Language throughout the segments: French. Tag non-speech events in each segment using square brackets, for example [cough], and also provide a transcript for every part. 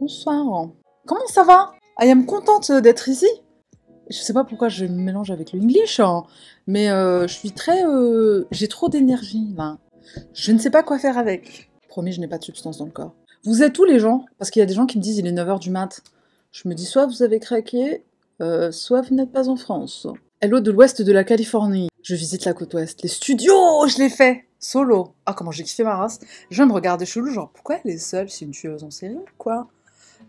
Bonsoir. Comment ça va I am contente d'être ici. Je sais pas pourquoi je me mélange avec le English, hein, mais euh, je suis très. Euh, j'ai trop d'énergie Je ne sais pas quoi faire avec. Promis, je n'ai pas de substance dans le corps. Vous êtes où les gens Parce qu'il y a des gens qui me disent il est 9h du mat. Je me dis soit vous avez craqué, euh, soit vous n'êtes pas en France. Hello de l'ouest de la Californie. Je visite la côte ouest. Les studios, je les fais Solo. Ah, comment j'ai kiffé ma race. Je me regarder chelou, genre pourquoi elle est seule C'est une tueuse en série quoi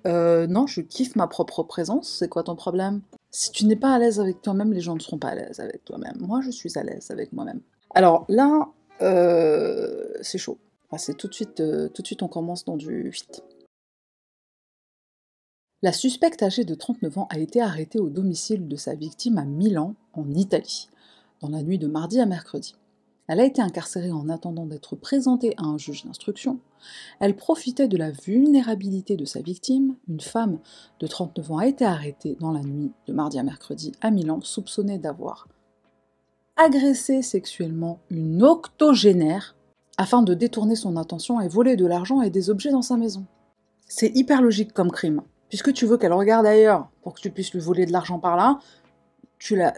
euh, non, je kiffe ma propre présence, c'est quoi ton problème Si tu n'es pas à l'aise avec toi-même, les gens ne seront pas à l'aise avec toi-même. Moi, je suis à l'aise avec moi-même. Alors là, euh, c'est chaud. tout de suite, euh, tout de suite, on commence dans du 8. La suspecte âgée de 39 ans a été arrêtée au domicile de sa victime à Milan, en Italie, dans la nuit de mardi à mercredi. Elle a été incarcérée en attendant d'être présentée à un juge d'instruction. Elle profitait de la vulnérabilité de sa victime. Une femme de 39 ans a été arrêtée dans la nuit de mardi à mercredi à Milan, soupçonnée d'avoir agressé sexuellement une octogénaire afin de détourner son attention et voler de l'argent et des objets dans sa maison. C'est hyper logique comme crime. Puisque tu veux qu'elle regarde ailleurs pour que tu puisses lui voler de l'argent par là, tu la,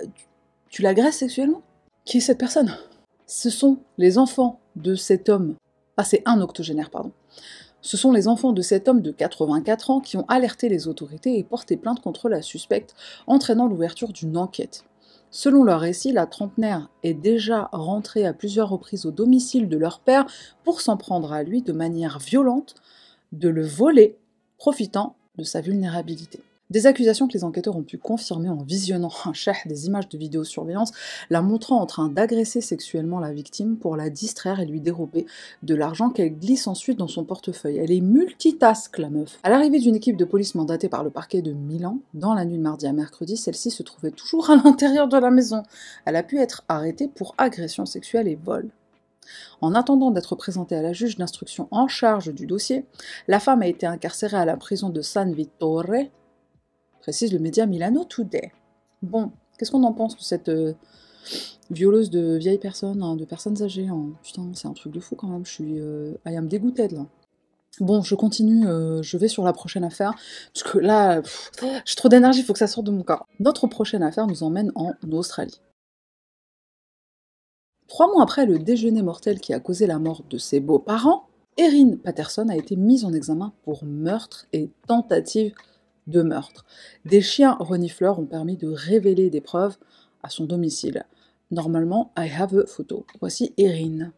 tu l'agresses sexuellement Qui est cette personne ce sont les enfants de cet homme, ah, un octogénaire, pardon, ce sont les enfants de cet homme de 84 ans qui ont alerté les autorités et porté plainte contre la suspecte, entraînant l'ouverture d'une enquête. Selon leur récit, la trentenaire est déjà rentrée à plusieurs reprises au domicile de leur père pour s'en prendre à lui de manière violente, de le voler, profitant de sa vulnérabilité. Des accusations que les enquêteurs ont pu confirmer en visionnant un chef des images de vidéosurveillance, la montrant en train d'agresser sexuellement la victime pour la distraire et lui dérober de l'argent qu'elle glisse ensuite dans son portefeuille. Elle est multitask, la meuf. À l'arrivée d'une équipe de police mandatée par le parquet de Milan, dans la nuit de mardi à mercredi, celle-ci se trouvait toujours à l'intérieur de la maison. Elle a pu être arrêtée pour agression sexuelle et vol. En attendant d'être présentée à la juge d'instruction en charge du dossier, la femme a été incarcérée à la prison de San Vittore c'est le média Milano Today. Bon, qu'est-ce qu'on en pense de cette euh, violeuse de vieilles personnes, hein, de personnes âgées hein? Putain, c'est un truc de fou quand même, je suis... Euh, I am dégoûtée là. Bon, je continue, euh, je vais sur la prochaine affaire, parce que là, j'ai trop d'énergie, il faut que ça sorte de mon corps. Notre prochaine affaire nous emmène en Australie. Trois mois après le déjeuner mortel qui a causé la mort de ses beaux-parents, Erin Patterson a été mise en examen pour meurtre et tentative de meurtre. Des chiens renifleurs ont permis de révéler des preuves à son domicile. Normalement, I have a photo. Voici Erin.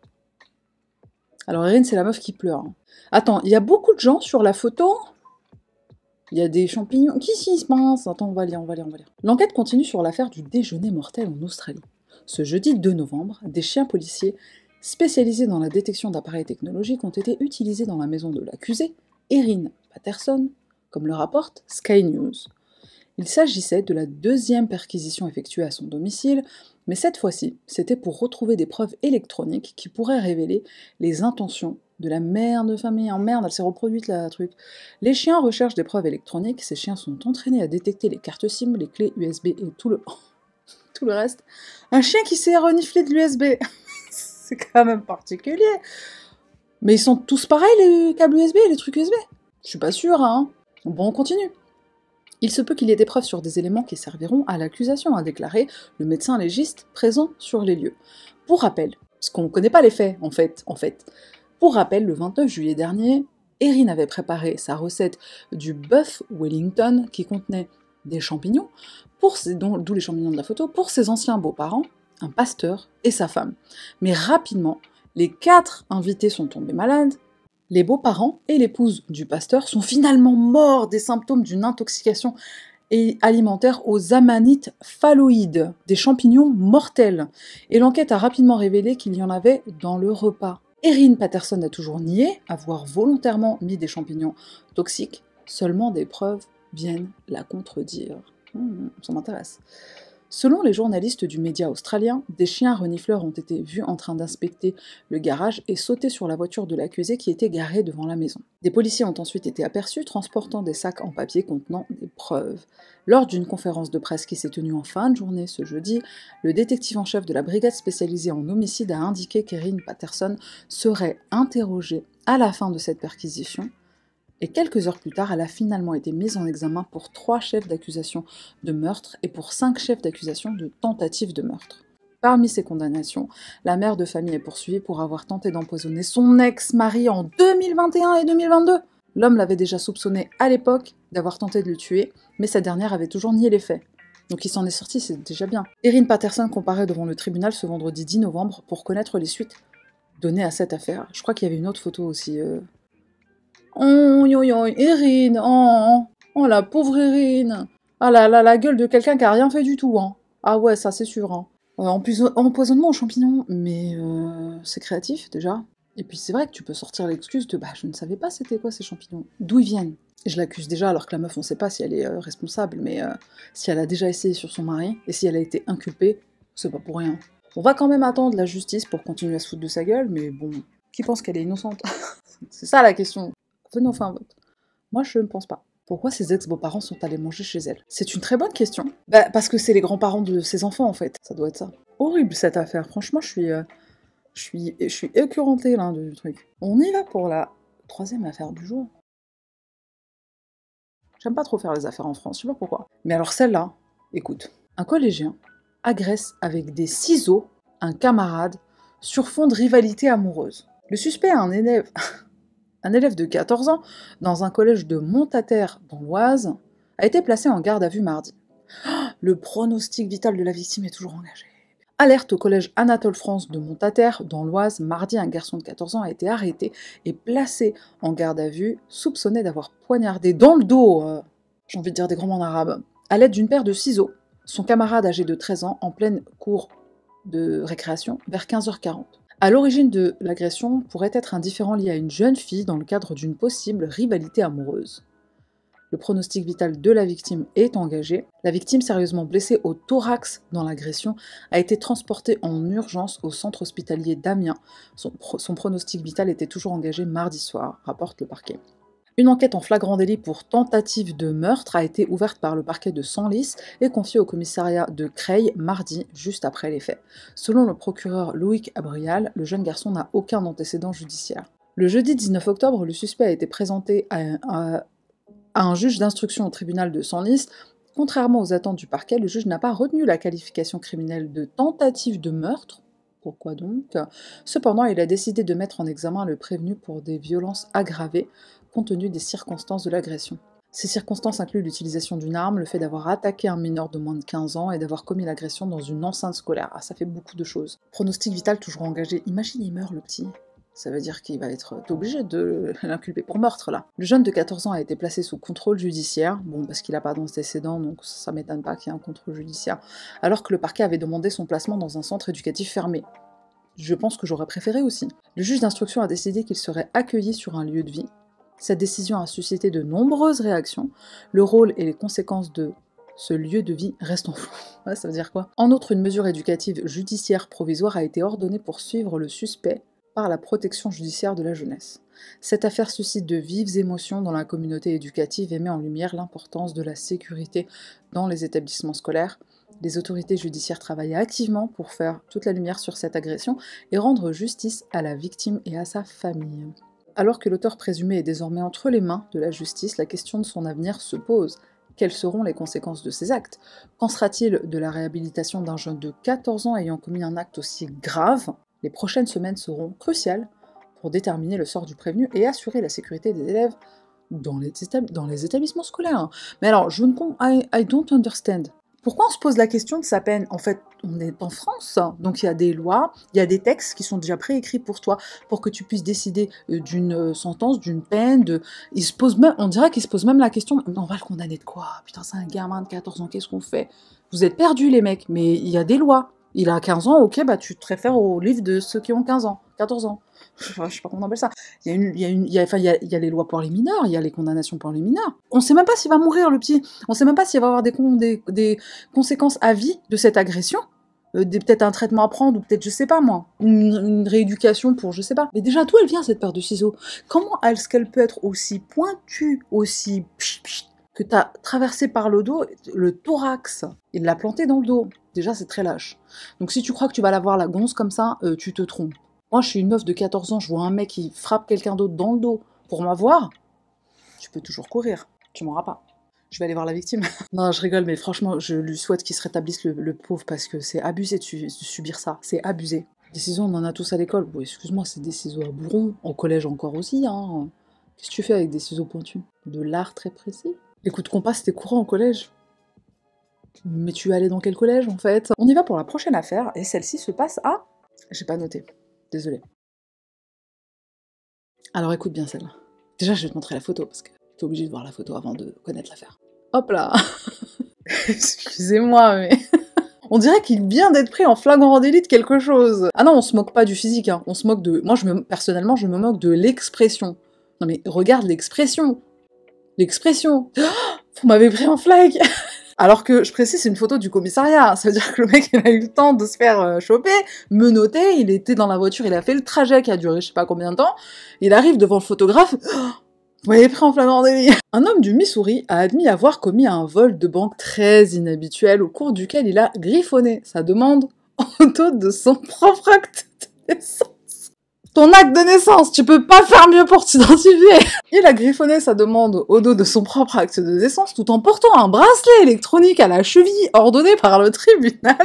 Alors Erin, c'est la meuf qui pleure. Hein. Attends, il y a beaucoup de gens sur la photo il y a des champignons. Qui s'y se Attends, on va lire, on va lire, on va lire. L'enquête continue sur l'affaire du déjeuner mortel en Australie. Ce jeudi 2 novembre, des chiens policiers spécialisés dans la détection d'appareils technologiques ont été utilisés dans la maison de l'accusé, Erin Patterson, comme le rapporte Sky News. Il s'agissait de la deuxième perquisition effectuée à son domicile, mais cette fois-ci, c'était pour retrouver des preuves électroniques qui pourraient révéler les intentions de la mère de famille. En oh, merde, elle s'est reproduite la truc. Les chiens recherchent des preuves électroniques. Ces chiens sont entraînés à détecter les cartes SIM, les clés USB et tout le, [laughs] tout le reste. Un chien qui s'est reniflé de l'USB, [laughs] c'est quand même particulier. Mais ils sont tous pareils les câbles USB et les trucs USB. Je suis pas sûre, hein. Bon, on continue. Il se peut qu'il y ait des preuves sur des éléments qui serviront à l'accusation, a déclaré le médecin légiste présent sur les lieux. Pour rappel, parce qu'on ne connaît pas les faits, en fait, en fait. Pour rappel, le 29 juillet dernier, Erin avait préparé sa recette du bœuf Wellington qui contenait des champignons, d'où les champignons de la photo, pour ses anciens beaux-parents, un pasteur et sa femme. Mais rapidement, les quatre invités sont tombés malades, les beaux-parents et l'épouse du pasteur sont finalement morts des symptômes d'une intoxication alimentaire aux amanites phalloïdes, des champignons mortels. Et l'enquête a rapidement révélé qu'il y en avait dans le repas. Erin Patterson a toujours nié avoir volontairement mis des champignons toxiques, seulement des preuves viennent la contredire. Hmm, ça m'intéresse. Selon les journalistes du média australien, des chiens renifleurs ont été vus en train d'inspecter le garage et sauter sur la voiture de l'accusé qui était garée devant la maison. Des policiers ont ensuite été aperçus transportant des sacs en papier contenant des preuves. Lors d'une conférence de presse qui s'est tenue en fin de journée ce jeudi, le détective en chef de la brigade spécialisée en homicide a indiqué qu'Erin Patterson serait interrogée à la fin de cette perquisition et quelques heures plus tard, elle a finalement été mise en examen pour trois chefs d'accusation de meurtre et pour cinq chefs d'accusation de tentative de meurtre. Parmi ces condamnations, la mère de famille est poursuivie pour avoir tenté d'empoisonner son ex-mari en 2021 et 2022. L'homme l'avait déjà soupçonné à l'époque d'avoir tenté de le tuer, mais sa dernière avait toujours nié les faits. Donc il s'en est sorti, c'est déjà bien. Erin Patterson comparaît devant le tribunal ce vendredi 10 novembre pour connaître les suites données à cette affaire. Je crois qu'il y avait une autre photo aussi euh, Oh, yo, yo, Erin, oh, oh, la pauvre Erin. Ah là là, la gueule de quelqu'un qui a rien fait du tout, hein. Ah ouais, ça c'est sûr, en hein. euh, plus empoisonnement aux champignons, mais euh, c'est créatif déjà. Et puis c'est vrai que tu peux sortir l'excuse de bah je ne savais pas c'était quoi ces champignons, d'où ils viennent. je l'accuse déjà alors que la meuf on sait pas si elle est euh, responsable, mais si elle a déjà essayé sur son mari et si elle a été inculpée, c'est pas pour rien. On va quand même attendre la justice pour continuer à se foutre de sa gueule, mais bon, qui pense qu'elle est innocente [laughs] C'est ça la question. Venez, enfin un vote. Moi, je ne pense pas. Pourquoi ses ex-beaux-parents sont allés manger chez elle C'est une très bonne question. Bah, parce que c'est les grands-parents de ses enfants, en fait. Ça doit être ça. Horrible cette affaire. Franchement, je suis. Euh, je suis, je suis là du truc. On y va pour la troisième affaire du jour. J'aime pas trop faire les affaires en France, je sais pas pourquoi. Mais alors celle-là, écoute. Un collégien agresse avec des ciseaux un camarade sur fond de rivalité amoureuse. Le suspect est un élève. [laughs] Un élève de 14 ans, dans un collège de Montataire dans l'Oise, a été placé en garde à vue mardi. Oh, le pronostic vital de la victime est toujours engagé. Alerte au collège Anatole France de Montataire, dans l'Oise, mardi, un garçon de 14 ans a été arrêté et placé en garde à vue, soupçonné d'avoir poignardé dans le dos, euh, j'ai envie de dire des grands en arabe, à l'aide d'une paire de ciseaux, son camarade âgé de 13 ans en pleine cour de récréation vers 15h40. À l'origine de l'agression pourrait être un différent lié à une jeune fille dans le cadre d'une possible rivalité amoureuse. Le pronostic vital de la victime est engagé. La victime sérieusement blessée au thorax dans l'agression a été transportée en urgence au centre hospitalier d'Amiens. son pronostic vital était toujours engagé mardi soir, rapporte le parquet. Une enquête en flagrant délit pour tentative de meurtre a été ouverte par le parquet de Senlis et confiée au commissariat de Creil mardi, juste après les faits. Selon le procureur Loïc Abrial, le jeune garçon n'a aucun antécédent judiciaire. Le jeudi 19 octobre, le suspect a été présenté à un, juge d'instruction au tribunal de Senlis Contrairement aux attentes du parquet, le juge n'a pas retenu la qualification criminelle de tentative de meurtre. Pourquoi donc Cependant, il a décidé de mettre en examen le prévenu pour des violences aggravées, compte tenu des circonstances de l'agression. Ces circonstances incluent l'utilisation d'une arme, le fait d'avoir attaqué un mineur de moins de 15 ans et d'avoir commis l'agression dans une enceinte scolaire. Ah, ça fait beaucoup de choses. Pronostic vital toujours engagé. Imagine, il meurt le petit. Ça veut dire qu'il va être obligé de [laughs] l'inculper pour meurtre, là. Le jeune de 14 ans a été placé sous contrôle judiciaire, bon, parce qu'il n'a pas d'antécédent, donc ça m'étonne pas qu'il y ait un contrôle judiciaire, alors que le parquet avait demandé son placement dans un centre éducatif fermé. Je pense que j'aurais préféré aussi. Le juge d'instruction a décidé qu'il serait accueilli sur un lieu de vie, cette décision a suscité de nombreuses réactions. Le rôle et les conséquences de ce lieu de vie restent en flou. [laughs] ça veut dire quoi En outre, une mesure éducative judiciaire provisoire a été ordonnée pour suivre le suspect par la protection judiciaire de la jeunesse. Cette affaire suscite de vives émotions dans la communauté éducative et met en lumière l'importance de la sécurité dans les établissements scolaires. Les autorités judiciaires travaillent activement pour faire toute la lumière sur cette agression et rendre justice à la victime et à sa famille. Alors que l'auteur présumé est désormais entre les mains de la justice, la question de son avenir se pose. Quelles seront les conséquences de ses actes Qu'en sera-t-il de la réhabilitation d'un jeune de 14 ans ayant commis un acte aussi grave Les prochaines semaines seront cruciales pour déterminer le sort du prévenu et assurer la sécurité des élèves dans les, établissements scolaires. Mais alors, je ne comprends, I, I don't understand. Pourquoi on se pose la question de sa peine En fait, on est en France, hein, donc il y a des lois, il y a des textes qui sont déjà préécrits pour toi, pour que tu puisses décider euh, d'une euh, sentence, d'une peine. De... Il se pose même, on dirait qu'il se pose même la question on va le condamner de quoi Putain, c'est un gamin de 14 ans, qu'est-ce qu'on fait Vous êtes perdus, les mecs, mais il y a des lois. Il a 15 ans, ok, bah tu te réfères au livre de ceux qui ont 15 ans, 14 ans. je sais pas comment on appelle ça. Il y a, y a, les lois pour les mineurs, il y a les condamnations pour les mineurs. On sait même pas s'il va mourir, le petit. On sait même pas s'il va avoir des, conséquences à vie de cette agression. Euh, peut-être un traitement à prendre, ou peut-être, je sais pas moi, une, rééducation pour je sais pas. Mais déjà, d'où elle vient cette paire de ciseaux Comment est-ce qu'elle peut être aussi pointue, aussi que tu que t'as traversé par le dos, le thorax Il l'a planté dans le dos. Déjà, c'est très lâche. Donc si tu crois que tu vas l'avoir la gonce comme ça, euh, tu te trompes. Moi, je suis une meuf de 14 ans, je vois un mec qui frappe quelqu'un d'autre dans le dos pour m'avoir, tu peux toujours courir, tu m'auras pas. Je vais aller voir la victime. [laughs] non, je rigole, mais franchement, je lui souhaite qu'il se rétablisse le, pauvre parce que c'est abusé de, subir ça. C'est abusé. Des ciseaux, on en a tous à l'école. Bon, excuse-moi, c'est des ciseaux à bourron. en collège encore aussi, hein. Qu'est-ce que tu fais avec des ciseaux pointus De l'art très précis. Écoute, qu'on passe compas, c'était courant au collège. Mais tu es allé dans quel collège en fait On y va pour la prochaine affaire et celle-ci se passe à. J'ai pas noté, désolé. Alors écoute bien celle-là. Déjà, je vais te montrer la photo parce que t'es obligé de voir la photo avant de connaître l'affaire. Hop là [laughs] Excusez-moi, mais. [laughs] On dirait qu'il vient d'être pris en flagrant délit de quelque chose. Ah non, on se moque pas du physique, hein. on se moque de. Moi, je me... personnellement, je me moque de l'expression. Non mais regarde l'expression L'expression [gasps] Vous m'avez pris en flag alors que je précise, c'est une photo du commissariat. [laughs] Ça veut dire que le mec, il a eu le temps de se faire euh, choper, menoter. Il était dans la voiture, il a fait le trajet qui a duré je sais pas combien de temps. Il arrive devant le photographe. [gasps] Vous voyez pris en flagrant délit [laughs] Un homme du Missouri a admis avoir commis un vol de banque très inhabituel au cours duquel il a griffonné sa demande [laughs] en taux de son propre acte de ton acte de naissance, tu peux pas faire mieux pour t'identifier. [laughs] Il a griffonné sa demande au dos de son propre acte de naissance tout en portant un bracelet électronique à la cheville ordonné par le [laughs] tribunal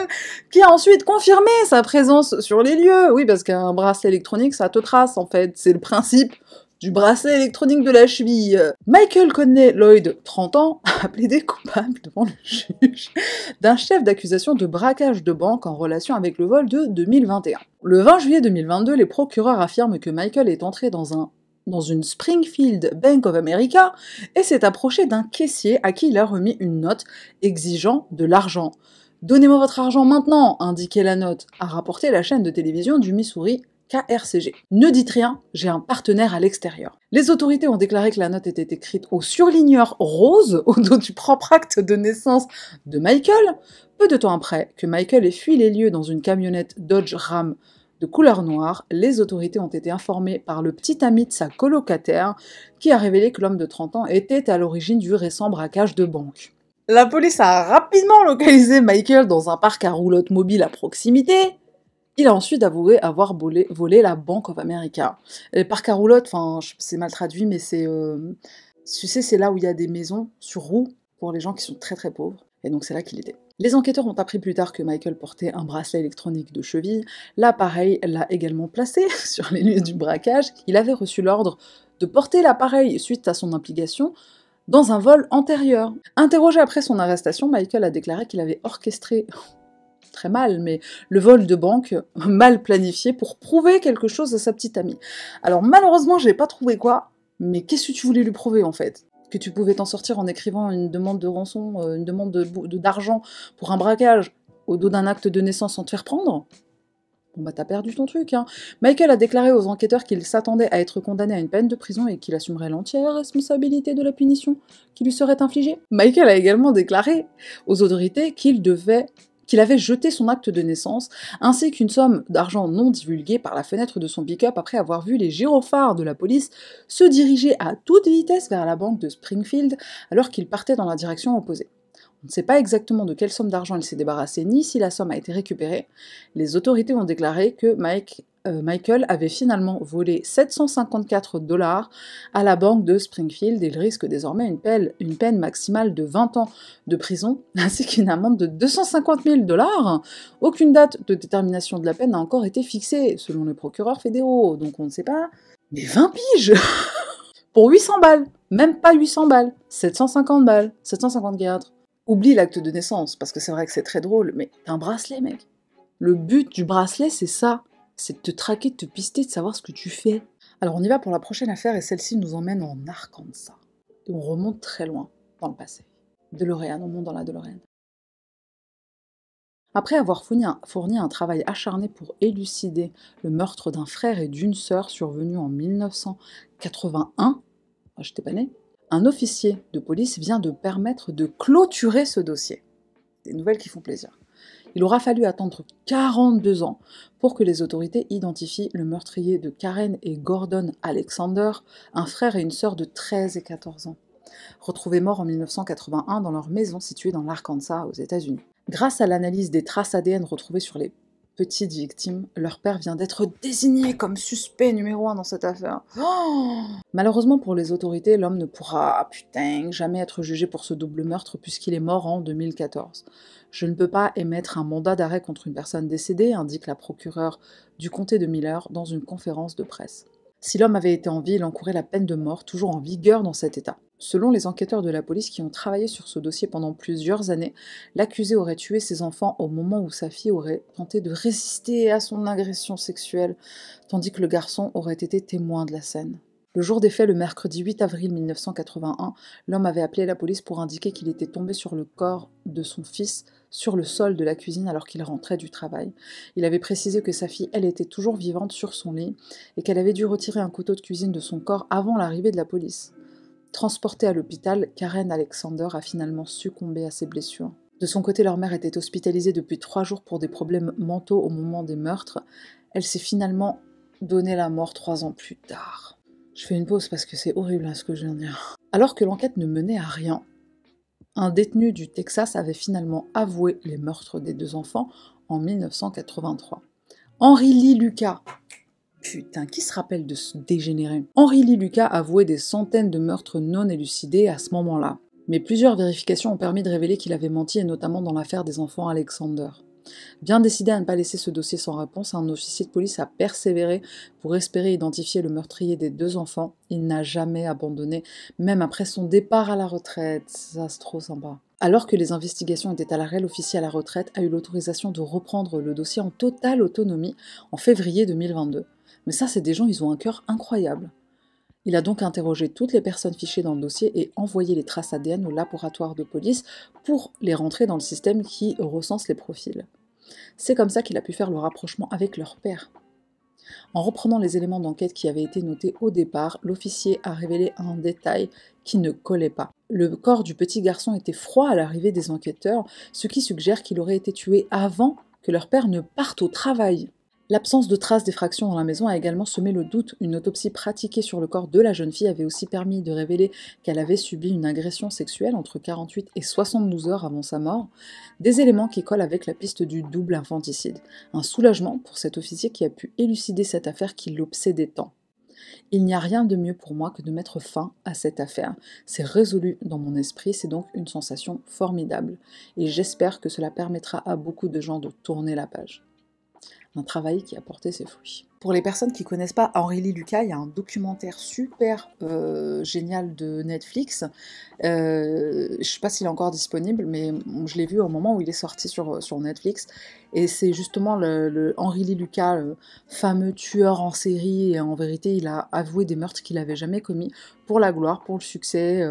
qui a ensuite confirmé sa présence sur les lieux. Oui, parce qu'un bracelet électronique, ça te trace en fait, c'est le principe du bracelet électronique de la cheville. Michael Connell, Lloyd, 30 ans, [laughs] a plaidé coupable devant le juge d'un chef d'accusation de braquage de banque en relation avec le vol de 2021. Le 20 juillet 2022, les procureurs affirment que Michael est entré dans un dans une Springfield Bank of America et s'est approché d'un caissier à qui il a remis une note exigeant de l'argent. Donnez-moi votre argent maintenant, indiquait la note, a rapporté la chaîne de télévision du Missouri KRCG. Ne dites rien, j'ai un partenaire à l'extérieur. Les autorités ont déclaré que la note était écrite au surligneur rose [laughs] au dos du propre acte de naissance de Michael, peu de temps après que Michael ait fui les lieux dans une camionnette Dodge Ram de couleur noire, les autorités ont été informées par le petit ami de sa colocataire qui a révélé que l'homme de 30 ans était à l'origine du récent braquage de banque. La police a rapidement localisé Michael dans un parc à roulotte mobile à proximité, il a ensuite avoué avoir volé, la Bank of America. par caroulotte, enfin, c'est mal traduit, mais c'est. Euh, c'est là où il y a des maisons sur roues pour les gens qui sont très très pauvres. Et donc c'est là qu'il était. Les enquêteurs ont appris plus tard que Michael portait un bracelet électronique de cheville. L'appareil l'a également placé [laughs] sur les lieux du braquage. Il avait reçu l'ordre de porter l'appareil suite à son implication dans un vol antérieur. Interrogé après son arrestation, Michael a déclaré qu'il avait orchestré très mal, mais le vol de banque [laughs] mal planifié pour prouver quelque chose à sa petite amie. Alors malheureusement, j'ai pas trouvé quoi, mais qu'est-ce que tu voulais lui prouver en fait que tu pouvais t'en sortir en écrivant une demande de rançon, euh, une demande d'argent de, pour un braquage au dos d'un acte de naissance sans te faire prendre Bon bah t'as perdu ton truc. Hein. Michael a déclaré aux enquêteurs qu'il s'attendait à être condamné à une peine de prison et qu'il assumerait l'entière responsabilité de la punition qui lui serait infligée. Michael a également déclaré aux autorités qu'il devait qu'il avait jeté son acte de naissance, ainsi qu'une somme d'argent non divulguée par la fenêtre de son pick-up après avoir vu les gyrophares de la police se diriger à toute vitesse vers la banque de Springfield alors qu'il partait dans la direction opposée. On ne sait pas exactement de quelle somme d'argent il s'est débarrassé ni si la somme a été récupérée. Les autorités ont déclaré que Mike euh, Michael avait finalement volé 754 dollars à la banque de Springfield et il risque désormais une peine, maximale de 20 ans de prison [laughs] ainsi qu'une amende de 250 000 dollars. Aucune date de détermination de la peine n'a encore été fixée selon les procureurs fédéraux, donc on ne sait pas. Mais 20 piges [laughs] Pour 800 balles Même pas 800 balles 750 balles 754 Oublie l'acte de naissance, parce que c'est vrai que c'est très drôle, mais un bracelet, mec. Le but du bracelet, c'est ça c'est de te traquer, de te pister, de savoir ce que tu fais. Alors on y va pour la prochaine affaire et celle-ci nous emmène en Arkansas. Et on remonte très loin dans le passé. de DeLorean, on monte dans la DeLorean. Après avoir fourni un, travail acharné pour élucider le meurtre d'un frère et d'une sœur survenu en 1981, j'étais pas née, un officier de police vient de permettre de clôturer ce dossier. Des nouvelles qui font plaisir. Il aura fallu attendre 42 ans pour que les autorités identifient le meurtrier de Karen et Gordon Alexander, un frère et une sœur de 13 et 14 ans, retrouvés morts en 1981 dans leur maison située dans l'Arkansas aux États-Unis. Grâce à l'analyse des traces ADN retrouvées sur les Petite victime, leur père vient d'être désigné comme suspect numéro un dans cette affaire. [gasps] Malheureusement pour les autorités, l'homme ne pourra, putain, jamais être jugé pour ce double meurtre puisqu'il est mort en 2014. Je ne peux pas émettre un mandat d'arrêt contre une personne décédée, indique la procureure du comté de Miller dans une conférence de presse. Si l'homme avait été en vie, il encourait la peine de mort, toujours en vigueur dans cet état. Selon les enquêteurs de la police qui ont travaillé sur ce dossier pendant plusieurs années, l'accusé aurait tué ses enfants au moment où sa fille aurait tenté de résister à son agression sexuelle, tandis que le garçon aurait été témoin de la scène. Le jour des faits, le mercredi 8 avril 1981, l'homme avait appelé la police pour indiquer qu'il était tombé sur le corps de son fils sur le sol de la cuisine alors qu'il rentrait du travail. Il avait précisé que sa fille, elle, était toujours vivante sur son lit et qu'elle avait dû retirer un couteau de cuisine de son corps avant l'arrivée de la police. Transportée à l'hôpital, Karen Alexander a finalement succombé à ses blessures. De son côté, leur mère était hospitalisée depuis trois jours pour des problèmes mentaux au moment des meurtres. Elle s'est finalement donnée la mort trois ans plus tard. Je fais une pause parce que c'est horrible à hein, ce que je viens de dire. Alors que l'enquête ne menait à rien, un détenu du Texas avait finalement avoué les meurtres des deux enfants en 1983. Henry Lee Lucas, Putain, qui se rappelle de ce dégénéré Henri Lee Lucas avouait des centaines de meurtres non élucidés à ce moment-là. Mais plusieurs vérifications ont permis de révéler qu'il avait menti, et notamment dans l'affaire des enfants Alexander. Bien décidé à ne pas laisser ce dossier sans réponse, un officier de police a persévéré pour espérer identifier le meurtrier des deux enfants. Il n'a jamais abandonné, même après son départ à la retraite. Ça, c'est trop sympa. Alors que les investigations étaient à l'arrêt, l'officier à la retraite a eu l'autorisation de reprendre le dossier en totale autonomie en février 2022. Mais ça, c'est des gens, ils ont un cœur incroyable. Il a donc interrogé toutes les personnes fichées dans le dossier et envoyé les traces ADN au laboratoire de police pour les rentrer dans le système qui recense les profils. C'est comme ça qu'il a pu faire le rapprochement avec leur père. En reprenant les éléments d'enquête qui avaient été notés au départ, l'officier a révélé un détail qui ne collait pas. Le corps du petit garçon était froid à l'arrivée des enquêteurs, ce qui suggère qu'il aurait été tué avant que leur père ne parte au travail. L'absence de traces d'effraction dans la maison a également semé le doute. Une autopsie pratiquée sur le corps de la jeune fille avait aussi permis de révéler qu'elle avait subi une agression sexuelle entre 48 et 72 heures avant sa mort, des éléments qui collent avec la piste du double infanticide. Un soulagement pour cet officier qui a pu élucider cette affaire qui l'obsédait tant. Il n'y a rien de mieux pour moi que de mettre fin à cette affaire. C'est résolu dans mon esprit, c'est donc une sensation formidable. Et j'espère que cela permettra à beaucoup de gens de tourner la page un travail qui a porté ses fruits. Pour les personnes qui connaissent pas Henri Lee Lucas, il y a un documentaire super euh, génial de Netflix. Je euh, je sais pas s'il est encore disponible, mais je l'ai vu au moment où il est sorti sur, Netflix. Et c'est justement le, Henri Lee Lucas, euh, fameux tueur en série, et en vérité, il a avoué des meurtres qu'il n'avait jamais commis pour la gloire, pour le succès,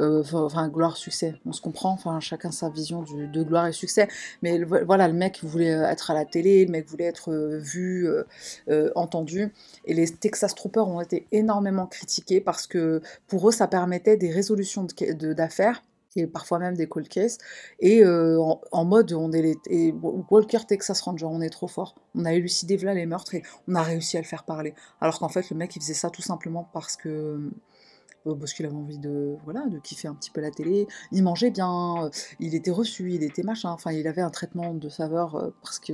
enfin gloire, succès, on se comprend, enfin chacun sa vision de gloire et succès. Mais voilà, le mec voulait être à la télé, le mec voulait être vu entendu. Et les Texas Troopers ont été énormément critiqués parce que pour eux, ça permettait des résolutions d'affaires. De, d'affaires et parfois même des cold cases, et euh, en, mode on est les, Walker Texas Ranger, on est trop fort, on a élucidé les meurtres et on a réussi à le faire parler. Alors qu'en fait le mec il faisait ça tout simplement parce que euh, parce qu'il avait envie de voilà de kiffer un petit peu la télé, il mangeait bien, euh, il était reçu, il était machin, enfin il avait un traitement de faveur parce que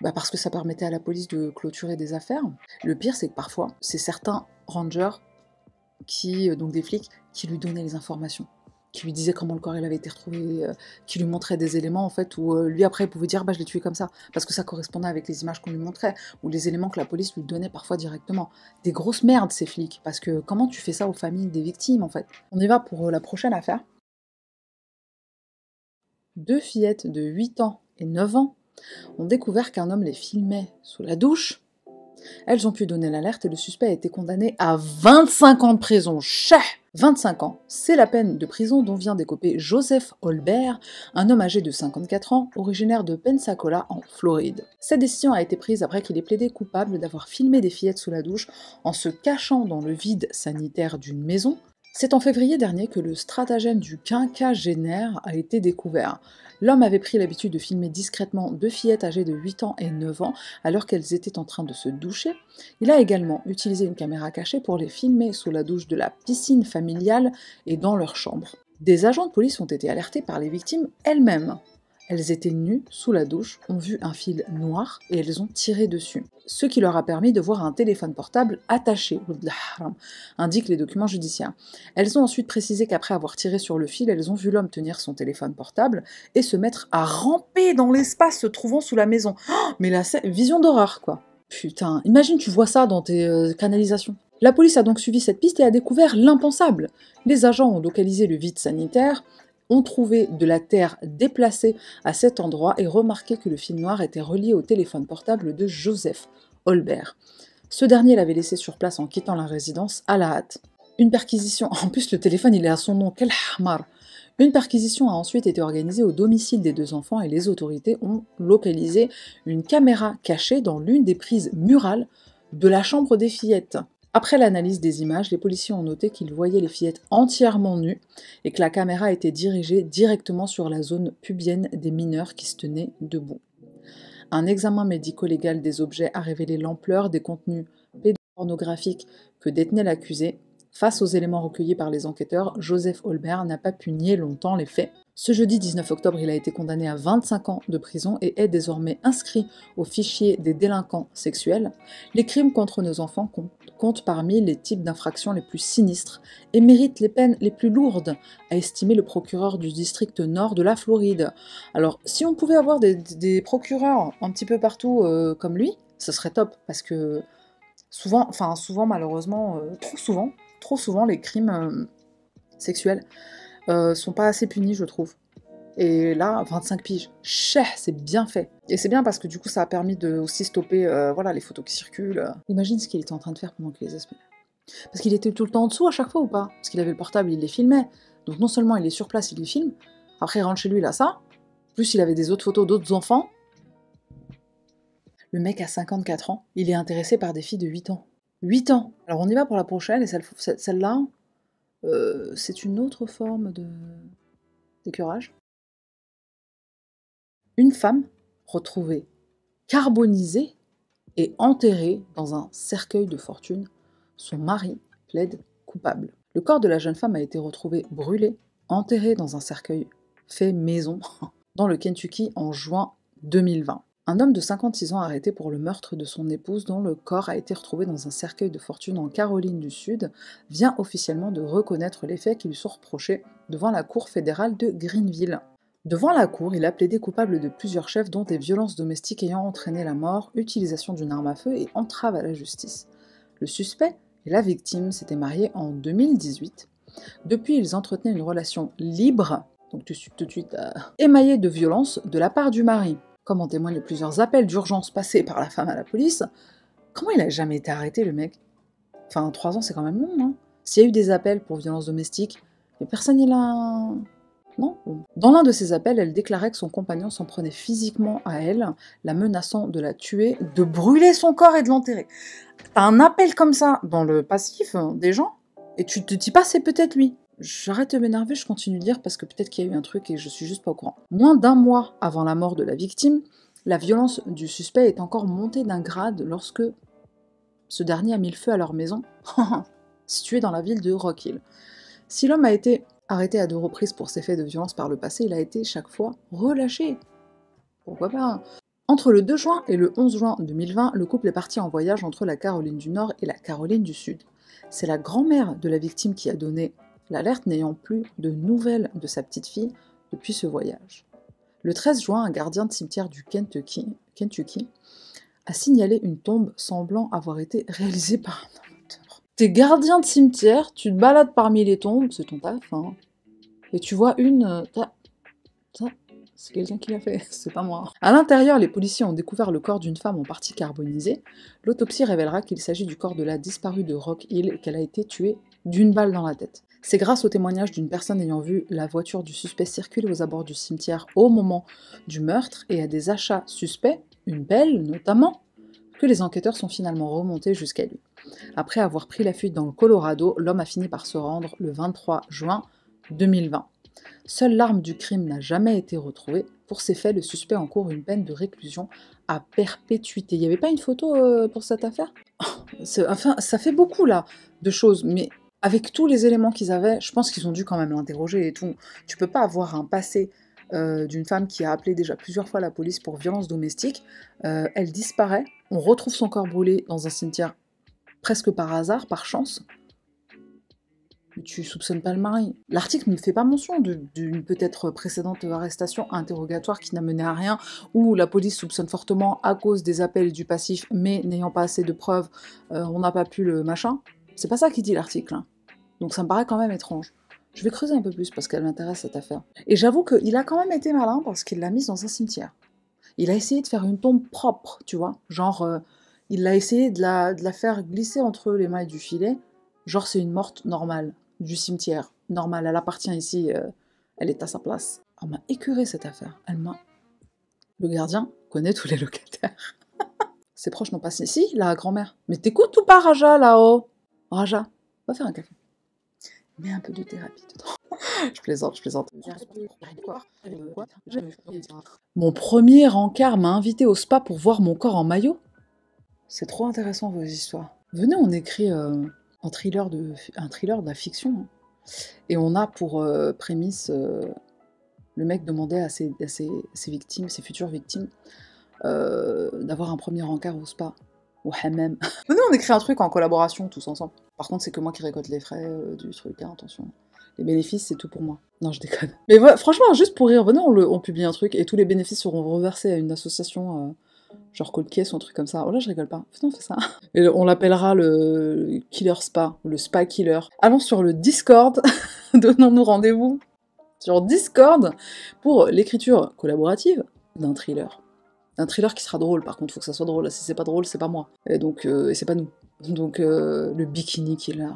bah parce que ça permettait à la police de clôturer des affaires. Le pire, c'est que parfois, c'est certains rangers, qui, euh, donc des flics, qui lui donnaient les informations qui lui disaient comment le corps il avait été retrouvé, euh, qui lui montraient des éléments en fait où euh, lui après il pouvait dire bah je l'ai tué comme ça parce que ça correspondait avec les images qu'on lui montrait ou les éléments que la police lui donnait parfois directement. Des grosses merdes ces flics parce que comment tu fais ça aux familles des victimes en fait. On y va pour la prochaine affaire. Deux fillettes de 8 ans et 9 ans ont découvert qu'un homme les filmait sous la douche, elles ont pu donner l'alerte et le suspect a été condamné à 25 ans de prison. 25 ans, c'est la peine de prison dont vient d'écoper Joseph Holbert, un homme âgé de 54 ans, originaire de Pensacola en Floride. Cette décision a été prise après qu'il ait plaidé coupable d'avoir filmé des fillettes sous la douche en se cachant dans le vide sanitaire d'une maison, c'est en février dernier que le stratagème du quinquagénaire a été découvert. L'homme avait pris l'habitude de filmer discrètement deux fillettes âgées de 8 ans et 9 ans alors qu'elles étaient en train de se doucher. Il a également utilisé une caméra cachée pour les filmer sous la douche de la piscine familiale et dans leur chambre. Des agents de police ont été alertés par les victimes elles-mêmes. Elles étaient nues sous la douche, ont vu un fil noir et elles ont tiré dessus. Ce qui leur a permis de voir un téléphone portable attaché, indiquent les documents judiciaires. Elles ont ensuite précisé qu'après avoir tiré sur le fil, elles ont vu l'homme tenir son téléphone portable et se mettre à ramper dans l'espace se trouvant sous la maison. Oh, mais la vision d'horreur, quoi. Putain, imagine tu vois ça dans tes euh, canalisations. La police a donc suivi cette piste et a découvert l'impensable. Les agents ont localisé le vide sanitaire, ont trouvé de la terre déplacée à cet endroit et remarqué que le fil noir était relié au téléphone portable de Joseph Holbert. Ce dernier l'avait laissé sur place en quittant la résidence à la hâte. Une perquisition, [laughs] en plus le téléphone il est à son nom, quel hamar une perquisition a ensuite été organisée au domicile des deux enfants et les autorités ont localisé une caméra cachée dans l'une des prises murales de la chambre des fillettes. Après l'analyse des images, les policiers ont noté qu'ils voyaient les fillettes entièrement nues et que la caméra était dirigée directement sur la zone pubienne des mineurs qui se tenaient debout. Un examen médico-légal des objets a révélé l'ampleur des contenus pédopornographiques que détenait l'accusé. Face aux éléments recueillis par les enquêteurs, Joseph Holbert n'a pas pu nier longtemps les faits. Ce jeudi 19 octobre, il a été condamné à 25 ans de prison et est désormais inscrit au fichier des délinquants sexuels. Les crimes contre nos enfants compte parmi les types d'infractions les plus sinistres et mérite les peines les plus lourdes, a estimé le procureur du district nord de la Floride. Alors, si on pouvait avoir des, procureurs un petit peu partout euh, comme lui, ce serait top, parce que souvent, enfin souvent malheureusement, euh, trop souvent, trop souvent les crimes euh, sexuels sexuels sont pas assez punis, je trouve. Et là, 25 piges, Ché, c'est bien fait. Et c'est bien parce que du coup, ça a permis de aussi stopper euh, voilà, les photos qui circulent. Imagine ce qu'il était en train de faire pendant que les espionnaient. Parce qu'il était tout le temps en dessous à chaque fois ou pas Parce qu'il avait le portable, il les filmait. Donc non seulement il est sur place, il les filme, après il rentre chez lui, là ça. Plus il avait des autres photos d'autres enfants. Le mec a 54 ans, il est intéressé par des filles de 8 ans. 8 ans Alors on y va pour la prochaine, et celle-là, euh, c'est une autre forme de décurage une femme retrouvée carbonisée et enterrée dans un cercueil de fortune. Son mari plaide coupable. Le corps de la jeune femme a été retrouvé brûlé, enterré dans un cercueil fait maison [laughs] dans le Kentucky en juin 2020. Un homme de 56 ans arrêté pour le meurtre de son épouse dont le corps a été retrouvé dans un cercueil de fortune en Caroline du Sud vient officiellement de reconnaître les faits qui lui sont reprochés devant la Cour fédérale de Greenville. Devant la cour, il a plaidé coupable de plusieurs chefs dont des violences domestiques ayant entraîné la mort, utilisation d'une arme à feu et entrave à la justice. Le suspect et la victime s'étaient mariés en 2018. Depuis, ils entretenaient une relation libre, donc tout de suite euh, émaillée de violence de la part du mari. Comme en témoignent plusieurs appels d'urgence passés par la femme à la police, comment il a jamais été arrêté le mec Enfin, trois ans c'est quand même long, non S'il y a eu des appels pour violences domestiques, mais personne n'est là... Hein. Dans l'un de ses appels, elle déclarait que son compagnon s'en prenait physiquement à elle, la menaçant de la tuer, de brûler son corps et de l'enterrer. un appel comme ça dans le passif hein, des gens, et tu te dis pas c'est peut-être lui. J'arrête de m'énerver, je continue de dire parce que peut-être qu'il y a eu un truc et je suis juste pas au courant. Moins d'un mois avant la mort de la victime, la violence du suspect est encore montée d'un grade lorsque ce dernier a mis le feu à leur maison, [laughs] située dans la ville de Rock Hill. Si l'homme a été Arrêté à deux reprises pour ses faits de violence par le passé, il a été chaque fois relâché. Pourquoi pas Entre le 2 juin et le 11 juin 2020, le couple est parti en voyage entre la Caroline du Nord et la Caroline du Sud. C'est la grand-mère de la victime qui a donné l'alerte n'ayant plus de nouvelles de sa petite fille depuis ce voyage. Le 13 juin, un gardien de cimetière du Kentucky, a signalé une tombe semblant avoir été réalisée par un c'est gardien de cimetière, tu te balades parmi les tombes, c'est ton taf, hein. Et tu vois une... Euh, c'est quelqu'un qui l'a fait, [laughs] c'est pas moi. À l'intérieur, les policiers ont découvert le corps d'une femme en partie carbonisée. L'autopsie révélera qu'il s'agit du corps de la disparue de Rock Hill et qu'elle a été tuée d'une balle dans la tête. C'est grâce au témoignage d'une personne ayant vu la voiture du suspect circuler aux abords du cimetière au moment du meurtre et à des achats suspects, une belle notamment, que les enquêteurs sont finalement remontés jusqu'à lui. Après avoir pris la fuite dans le Colorado, l'homme a fini par se rendre le 23 juin 2020. Seule l'arme du crime n'a jamais été retrouvée. Pour ces faits, le suspect encourt une peine de réclusion à perpétuité. Il n'y avait pas une photo euh, pour cette affaire oh, Enfin, ça fait beaucoup là de choses, mais avec tous les éléments qu'ils avaient, je pense qu'ils ont dû quand même l'interroger et tout. Tu peux pas avoir un passé euh, d'une femme qui a appelé déjà plusieurs fois la police pour violence domestique. Euh, elle disparaît, on retrouve son corps brûlé dans un cimetière presque par hasard, par chance. Tu soupçonnes pas le mari. L'article ne fait pas mention d'une peut-être précédente arrestation interrogatoire qui n'a mené à rien, où la police soupçonne fortement à cause des appels du passif, mais n'ayant pas assez de preuves, euh, on n'a pas pu le machin. C'est pas ça qui dit l'article. Hein. Donc ça me paraît quand même étrange. Je vais creuser un peu plus parce qu'elle m'intéresse cette affaire. Et j'avoue qu'il a quand même été malin parce qu'il l'a mise dans un cimetière. Il a essayé de faire une tombe propre, tu vois, genre euh, il a essayé de la, faire glisser entre les mailles du filet, genre c'est une morte normale, du cimetière, normale, elle appartient ici, euh, elle est à sa place. On m'a écuré cette affaire, elle m'a... Le gardien connaît tous les locataires. [laughs] Ses proches n'ont pas ici, Si, la grand-mère. Mais t'écoutes ou pas, Raja, là-haut Raja, va faire un café. Mets un peu de thérapie dedans. [laughs] je plaisante, je plaisante. Euh, mon premier rencard m'a invité au spa pour voir mon corps en maillot. C'est trop intéressant vos histoires. Venez, on écrit euh, un thriller de thriller la fiction. Hein. Et on a pour euh, prémisse euh, le mec demandait à ses, victimes, ses futures victimes, d'avoir un premier encart au spa, au même [laughs] Venez, on écrit un truc en collaboration tous ensemble. Par contre, c'est que moi qui récolte les frais du truc, hein, attention. Les bénéfices, c'est tout pour moi. Non, je déconne. Mais franchement, juste pour rire, venez, le, on, publie un truc et tous les bénéfices seront reversés à une association genre cold ou un truc comme ça. Oh là, je rigole pas. Non, fait ça. [laughs] Et on l'appellera le killer spa, ou le spa killer. Allons sur le Discord, [laughs] donnons-nous rendez-vous sur Discord pour l'écriture collaborative d'un thriller. Un thriller qui sera drôle, par contre, faut que ça soit drôle. Si c'est pas drôle, c'est pas moi. Et donc, euh, c'est pas nous. Donc, euh, le bikini Killer.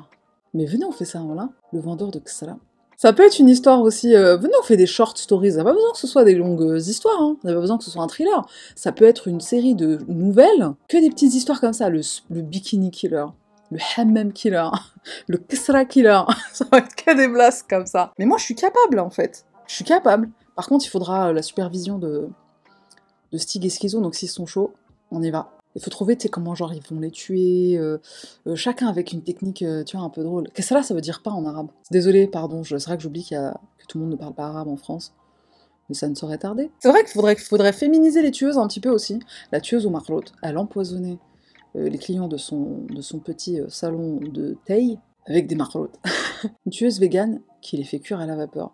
Mais venez, on fait ça, voilà. Le vendeur de Xala. Ça peut être une histoire aussi. Euh, venez, on fait des short stories. Ça n'a pas besoin que ce soit des longues euh, histoires. Hein. On Ça n'a pas besoin que ce soit un thriller. Ça peut être une série de nouvelles. Que des petites histoires comme ça. Le, Bikini Killer, le Hammam Killer, [laughs] le Kisra Killer. [laughs] ça va être que des blasts comme ça. Mais moi, je suis capable en fait. Je suis capable. Par contre, il faudra euh, la supervision de, de Stig et Schizo. Donc, s'ils sont chauds, on y va. Il faut trouver, tu sais, comment genre ils vont les tuer, euh, euh, chacun avec une technique, euh, tu vois, un peu drôle. Qu'est-ce que ça veut dire pas en arabe désolé pardon, je... c'est vrai que j'oublie y a... que tout le monde ne parle pas arabe en France. Mais ça ne saurait tarder. C'est vrai qu'il faudrait, féminiser les tueuses un petit peu aussi. La tueuse au marlotte, elle empoisonnait les clients de son, de son petit salon de taille avec des marlottes. [laughs] une tueuse végane qui les fait cuire à la vapeur.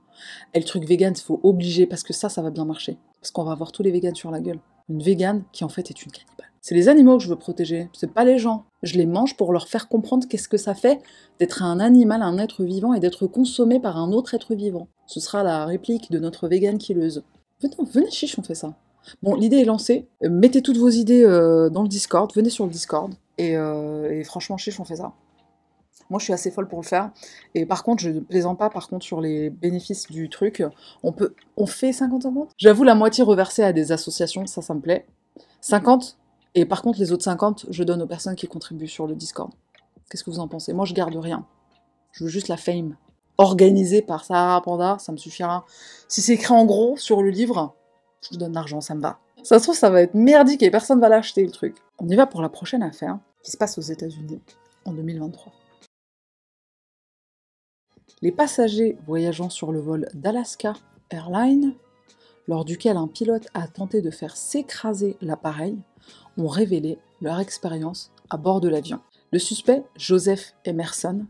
Elle le truc végane, il faut obliger parce que ça, ça va bien marcher. Parce qu'on va avoir tous les véganes sur la gueule. Une végane qui en fait est une cannibale. C'est les animaux que je veux protéger, c'est pas les gens. Je les mange pour leur faire comprendre qu'est-ce que ça fait d'être un animal, un être vivant et d'être consommé par un autre être vivant. Ce sera la réplique de notre vegan killeuse. Venez, venez chiche, on fait ça. Bon, l'idée est lancée. Mettez toutes vos idées euh, dans le Discord, venez sur le Discord. Euh, et, franchement, chiche, on fait ça. Moi, je suis assez folle pour le faire. Et par contre, je ne plaisante pas par contre sur les bénéfices du truc. On peut, on fait 50-50. J'avoue, la moitié reversée à des associations, ça, ça me plaît. 50, et par contre, les autres 50, je donne aux personnes qui contribuent sur le Discord. Qu'est-ce que vous en pensez Moi, je garde rien. Je veux juste la fame. Organisée par Sarah Panda, ça me suffira. Si c'est écrit en gros sur le livre, je vous donne l'argent, ça me va. Ça se trouve, ça va être merdique et personne va l'acheter le truc. On y va pour la prochaine affaire qui se passe aux États-Unis en 2023. Les passagers voyageant sur le vol d'Alaska Airlines, lors duquel un pilote a tenté de faire s'écraser l'appareil, ont révélé leur expérience à bord de l'avion. Le suspect, Joseph Emerson,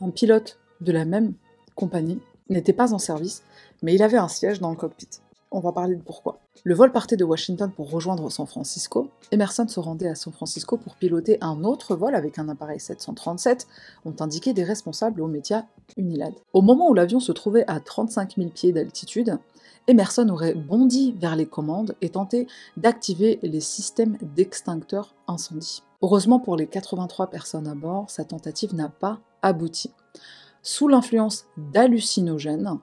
un pilote de la même compagnie, n'était pas en service, mais il avait un siège dans le cockpit. On va parler de pourquoi. Le vol partait de Washington pour rejoindre San Francisco. Emerson se rendait à San Francisco pour piloter un autre vol avec un appareil 737, ont indiqué des responsables aux médias Unilad. Au moment où l'avion se trouvait à 35 000 pieds d'altitude, Emerson aurait bondi vers les commandes et tenté d'activer les systèmes d'extincteurs incendie. Heureusement pour les 83 personnes à bord, sa tentative n'a pas abouti. Sous l'influence d'hallucinogènes,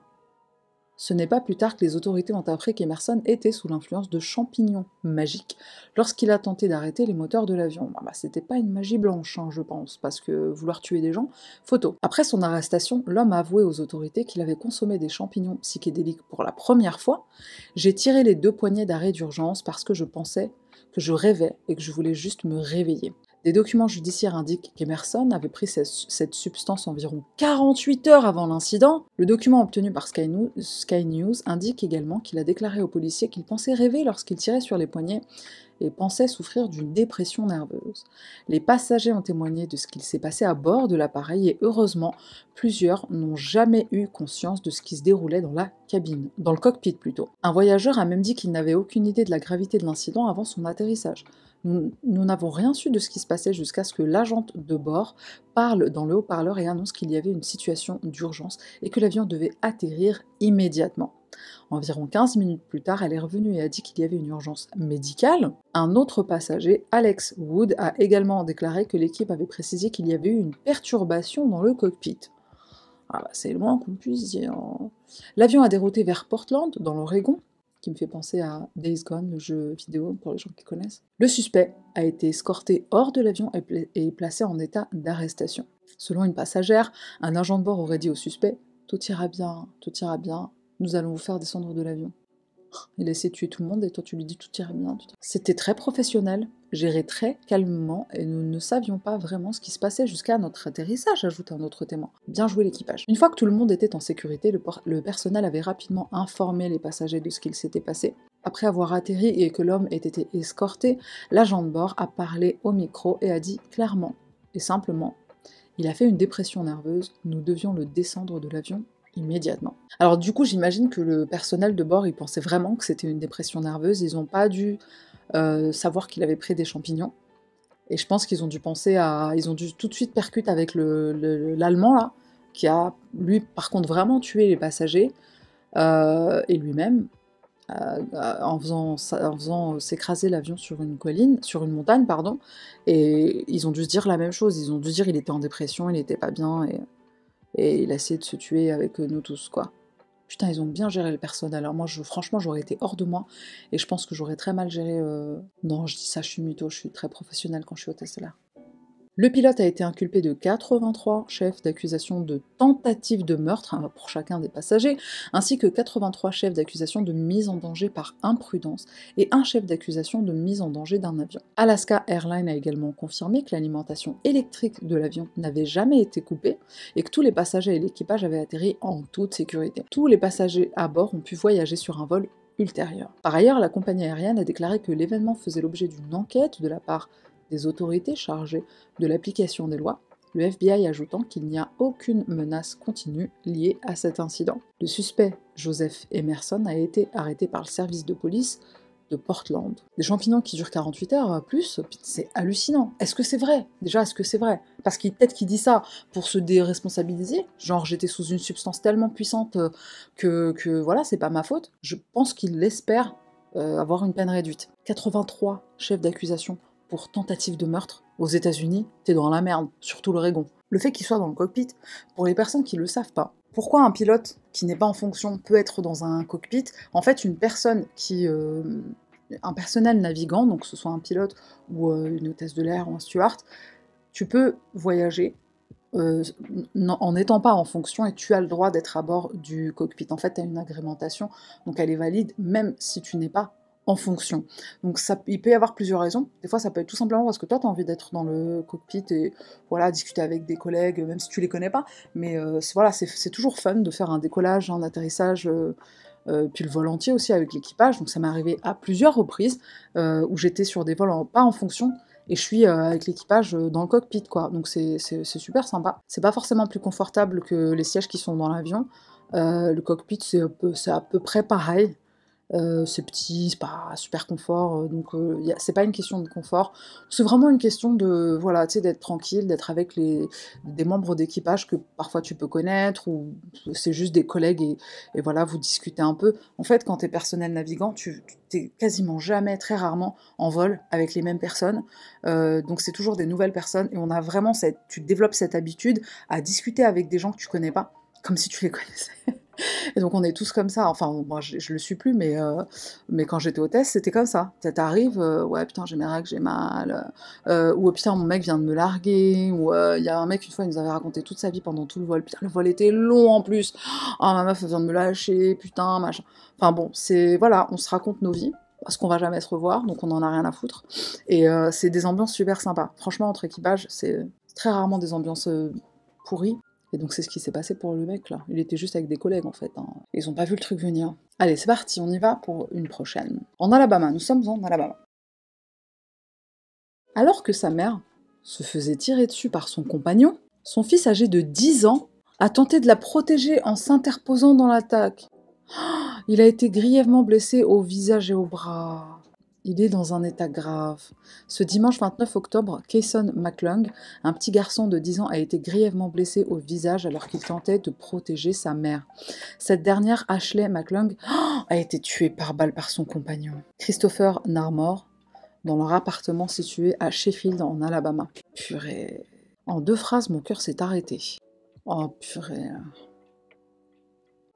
ce n'est pas plus tard que les autorités ont appris qu'Emerson était sous l'influence de champignons magiques lorsqu'il a tenté d'arrêter les moteurs de l'avion. Ah bah, c'était pas une magie blanche, hein, je pense, parce que vouloir tuer des gens, photo. Après son arrestation, l'homme a avoué aux autorités qu'il avait consommé des champignons psychédéliques pour la première fois. J'ai tiré les deux poignées d'arrêt d'urgence parce que je pensais que je rêvais et que je voulais juste me réveiller. Des documents judiciaires indiquent qu'Emerson avait pris cette substance environ 48 heures avant l'incident. Le document obtenu par Sky News, indique également qu'il a déclaré aux policiers qu'il pensait rêver lorsqu'il tirait sur les poignets et pensait souffrir d'une dépression nerveuse. Les passagers ont témoigné de ce qu'il s'est passé à bord de l'appareil et heureusement, plusieurs n'ont jamais eu conscience de ce qui se déroulait dans la cabine, dans le cockpit plutôt. Un voyageur a même dit qu'il n'avait aucune idée de la gravité de l'incident avant son atterrissage. Nous n'avons rien su de ce qui se passait jusqu'à ce que l'agente de bord parle dans le haut-parleur et annonce qu'il y avait une situation d'urgence et que l'avion devait atterrir immédiatement. Environ 15 minutes plus tard, elle est revenue et a dit qu'il y avait une urgence médicale. Un autre passager, Alex Wood, a également déclaré que l'équipe avait précisé qu'il y avait eu une perturbation dans le cockpit. Ah bah, c'est loin qu'on puisse dire. Hein. L'avion a dérouté vers Portland, dans l'Oregon, qui me fait penser à Days Gone, le jeu vidéo pour les gens qui connaissent. Le suspect a été escorté hors de l'avion et, placé en état d'arrestation. Selon une passagère, un agent de bord aurait dit au suspect Tout ira bien, tout ira bien, nous allons vous faire descendre de l'avion il a tuer tout le monde et toi tu lui dis tout ira bien. C'était très professionnel, géré très calmement et nous ne savions pas vraiment ce qui se passait jusqu'à notre atterrissage, ajoute un autre témoin. Bien joué l'équipage. Une fois que tout le monde était en sécurité, le, le personnel avait rapidement informé les passagers de ce qu'il s'était passé. Après avoir atterri et que l'homme ait été escorté, l'agent de bord a parlé au micro et a dit clairement et simplement il a fait une dépression nerveuse, nous devions le descendre de l'avion immédiatement. Alors du coup, j'imagine que le personnel de bord, il pensait vraiment que c'était une dépression nerveuse. Ils n'ont pas dû euh, savoir qu'il avait pris des champignons. Et je pense qu'ils ont dû penser à, ils ont dû tout de suite percuter avec l'allemand là, qui a lui par contre vraiment tué les passagers euh, et lui-même euh, en faisant, s'écraser l'avion sur une colline, sur une montagne pardon. Et ils ont dû se dire la même chose. Ils ont dû dire il était en dépression, il n'était pas bien et et il a essayé de se tuer avec euh, nous tous, quoi. Putain, ils ont bien géré le personnes. Alors hein. moi, franchement, j'aurais été hors de moi et je pense que j'aurais très mal géré. Euh, non, je dis ça, je suis mytho, je suis très professionnelle quand je suis au là. Le pilote a été inculpé de 83 chefs d'accusation de tentative de meurtre hein, pour chacun des passagers, ainsi que 83 chefs d'accusation de mise en danger par imprudence et un chef d'accusation de mise en danger d'un avion. Alaska Airlines a également confirmé que l'alimentation électrique de l'avion n'avait jamais été coupée et que tous les passagers et l'équipage avaient atterri en toute sécurité. Tous les passagers à bord ont pu voyager sur un vol ultérieur. Par ailleurs, la compagnie aérienne a déclaré que l'événement faisait l'objet d'une enquête de la part des autorités chargées de l'application des lois, le FBI ajoutant qu'il n'y a aucune menace continue liée à cet incident. Le suspect, Joseph Emerson, a été arrêté par le service de police de Portland. Des champignons qui durent 48 heures plus, c'est hallucinant. Est-ce que c'est vrai Déjà, est-ce que c'est vrai Parce qu'il peut-être qu'il dit ça pour se déresponsabiliser, genre j'étais sous une substance tellement puissante euh, que, que voilà, c'est pas ma faute. Je pense qu'il espère euh, avoir une peine réduite. 83 chefs d'accusation pour tentative de meurtre, aux États-Unis, t'es dans la merde, surtout le l'Oregon. Le fait qu'il soit dans le cockpit, pour les personnes qui le savent pas, pourquoi un pilote qui n'est pas en fonction peut être dans un cockpit En fait, une personne qui. Euh, un personnel navigant, donc ce soit un pilote ou euh, une hôtesse de l'air ou un steward, tu peux voyager euh, en n'étant pas en fonction et tu as le droit d'être à bord du cockpit. En fait, tu as une agrémentation, donc elle est valide même si tu n'es pas en fonction. Donc ça, il peut y avoir plusieurs raisons. Des fois, ça peut être tout simplement parce que toi, tu as envie d'être dans le cockpit et voilà, discuter avec des collègues, même si tu les connais pas. Mais euh, voilà, c'est toujours fun de faire un décollage, un atterrissage, euh, euh, puis le vol aussi avec l'équipage. Donc ça m'est arrivé à plusieurs reprises où j'étais sur des vols pas en fonction, et je suis avec l'équipage dans le cockpit quoi. Donc c'est super sympa. C'est pas forcément plus confortable que les sièges qui sont dans l'avion. le cockpit c'est à, peu près pareil. Euh, c'est petit, c'est pas super confort, euh, donc euh, c'est pas une question de confort. C'est vraiment une question de voilà, tu d'être tranquille, d'être avec les des membres d'équipage que parfois tu peux connaître ou c'est juste des collègues et, voilà, vous discutez un peu. En fait, quand tu es personnel navigant, tu t'es quasiment jamais, très rarement en vol avec les mêmes personnes. donc c'est toujours des nouvelles personnes et on a vraiment cette, tu développes cette habitude à discuter avec des gens que tu connais pas, comme si tu les [laughs] connaissais. Et donc on est tous comme ça. Enfin, moi je, le suis plus, mais, euh, mais quand j'étais hôtesse, c'était comme ça. Ça t'arrive, euh, ouais putain j'ai mes règles, j'ai mal. Euh, ou putain mon mec vient de me larguer. Ou il y a un mec une fois il nous avait raconté toute sa vie pendant tout le vol. Putain le vol était long en plus. Ah ma meuf vient de me lâcher, putain machin. Enfin bon, c'est voilà, on se raconte nos vies parce qu'on va jamais se revoir, donc on en a rien à foutre. Et c'est des ambiances super sympas. Franchement entre équipages, c'est très rarement des ambiances pourries. Et donc c'est ce qui s'est passé pour le mec là. Il était juste avec des collègues en fait. Hein. Ils ont pas vu le truc venir. Allez, c'est parti, on y va pour une prochaine. En Alabama, nous sommes en Alabama. Alors que sa mère se faisait tirer dessus par son compagnon, son fils âgé de 10 ans a tenté de la protéger en s'interposant dans l'attaque. [gasps] Il a été grièvement blessé au visage et au bras. Il est dans un état grave. Ce dimanche 29 octobre, Kayson McClung, un petit garçon de 10 ans, a été grièvement blessé au visage alors qu'il tentait de protéger sa mère. Cette dernière, Ashley McClung, [gasps] a été tuée par balle par son compagnon. Christopher Narmor, dans leur appartement situé à Sheffield, en Alabama. Purée. En deux phrases, mon cœur s'est arrêté. Oh purée.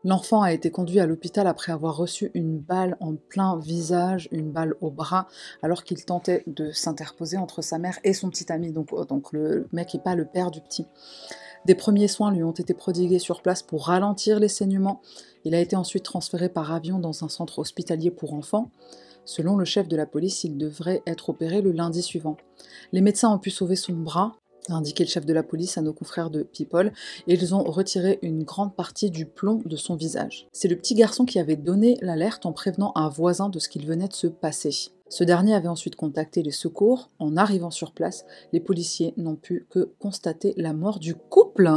L'enfant a été conduit à l'hôpital après avoir reçu une balle en plein visage, une balle au bras, alors qu'il tentait de s'interposer entre sa mère et son petit ami. Donc, oh, donc le mec n'est pas le père du petit. Des premiers soins lui ont été prodigués sur place pour ralentir les saignements. Il a été ensuite transféré par avion dans un centre hospitalier pour enfants. Selon le chef de la police, il devrait être opéré le lundi suivant. Les médecins ont pu sauver son bras, a indiqué le chef de la police à nos confrères de People, et ils ont retiré une grande partie du plomb de son visage. C'est le petit garçon qui avait donné l'alerte en prévenant un voisin de ce qu'il venait de se passer. Ce dernier avait ensuite contacté les secours. En arrivant sur place, les policiers n'ont pu que constater la mort du couple.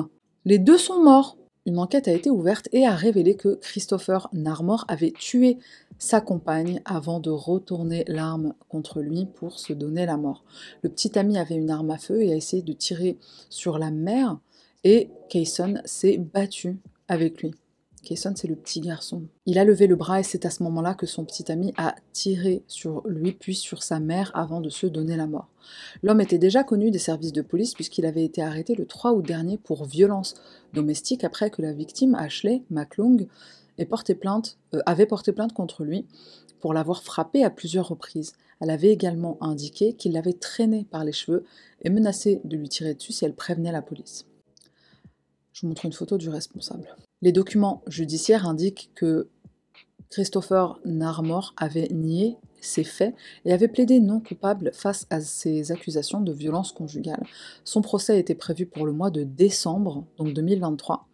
Les deux sont morts une enquête a été ouverte et a révélé que Christopher Narmor avait tué sa compagne avant de retourner l'arme contre lui pour se donner la mort. Le petit ami avait une arme à feu et a essayé de tirer sur la mère et Kayson s'est battu avec lui c'est le petit garçon. Il a levé le bras et c'est à ce moment-là que son petit ami a tiré sur lui puis sur sa mère avant de se donner la mort. L'homme était déjà connu des services de police puisqu'il avait été arrêté le 3 août dernier pour violence domestique après que la victime, Ashley McClung, euh, avait porté plainte contre lui pour l'avoir frappé à plusieurs reprises. Elle avait également indiqué qu'il l'avait traîné par les cheveux et menacé de lui tirer dessus si elle prévenait la police. Je vous montre une photo du responsable. Les documents judiciaires indiquent que Christopher Narmor avait nié ses faits et avait plaidé non coupable face à ces accusations de violence conjugale. Son procès était prévu pour le mois de décembre, donc 2023.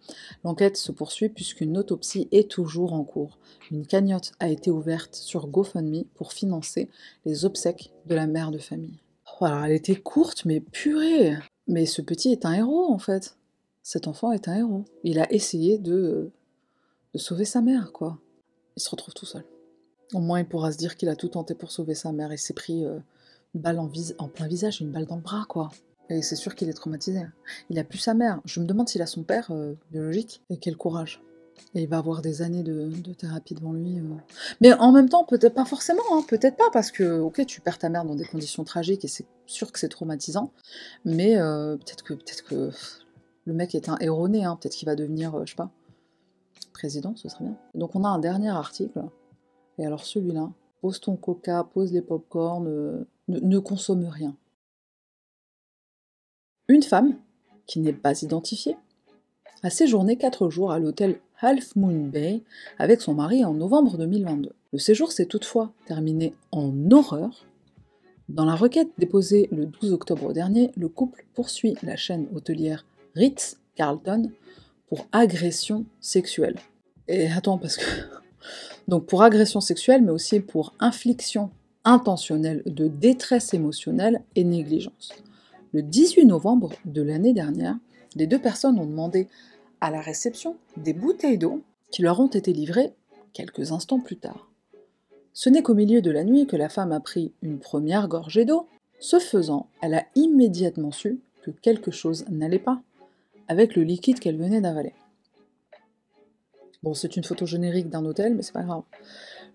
L'enquête se poursuit puisqu'une autopsie est toujours en cours. Une cagnotte a été ouverte sur GoFundMe pour financer les obsèques de la mère de famille. Voilà, oh, elle était courte, mais purée Mais ce petit est un héros en fait cet enfant est un héros. Il a essayé euh, de, sauver sa mère, quoi. Il se retrouve tout seul. Au moins, il pourra se dire qu'il a tout tenté pour sauver sa mère. et s'est pris euh, une balle en, plein visage, une balle dans le bras, quoi. Et c'est sûr qu'il est traumatisé. Il a plus sa mère. Je me demande s'il a son père euh, biologique. Et quel courage. Et il va avoir des années de, thérapie devant lui. Mais en même temps, peut-être pas forcément, hein. peut-être pas, parce que, ok, tu perds ta mère dans des conditions tragiques et c'est sûr que c'est traumatisant. Mais peut-être que, peut-être que le mec est un erroné, hein. peut-être qu'il va devenir, euh, je sais pas, président, ce serait bien. Donc on a un dernier article, et alors celui-là, pose ton coca, pose les pop corns euh, ne, ne consomme rien. Une femme, qui n'est pas identifiée, a séjourné 4 jours à l'hôtel Half Moon Bay avec son mari en novembre 2022. Le séjour s'est toutefois terminé en horreur. Dans la requête déposée le 12 octobre dernier, le couple poursuit la chaîne hôtelière Ritz-Carlton pour agression sexuelle. Et attends, parce que. [laughs] Donc pour agression sexuelle, mais aussi pour infliction intentionnelle de détresse émotionnelle et négligence. Le 18 novembre de l'année dernière, les deux personnes ont demandé à la réception des bouteilles d'eau qui leur ont été livrées quelques instants plus tard. Ce n'est qu'au milieu de la nuit que la femme a pris une première gorgée d'eau. Ce faisant, elle a immédiatement su que quelque chose n'allait pas avec le liquide qu'elle venait d'avaler. Bon, c'est une photo générique d'un hôtel, mais c'est pas grave.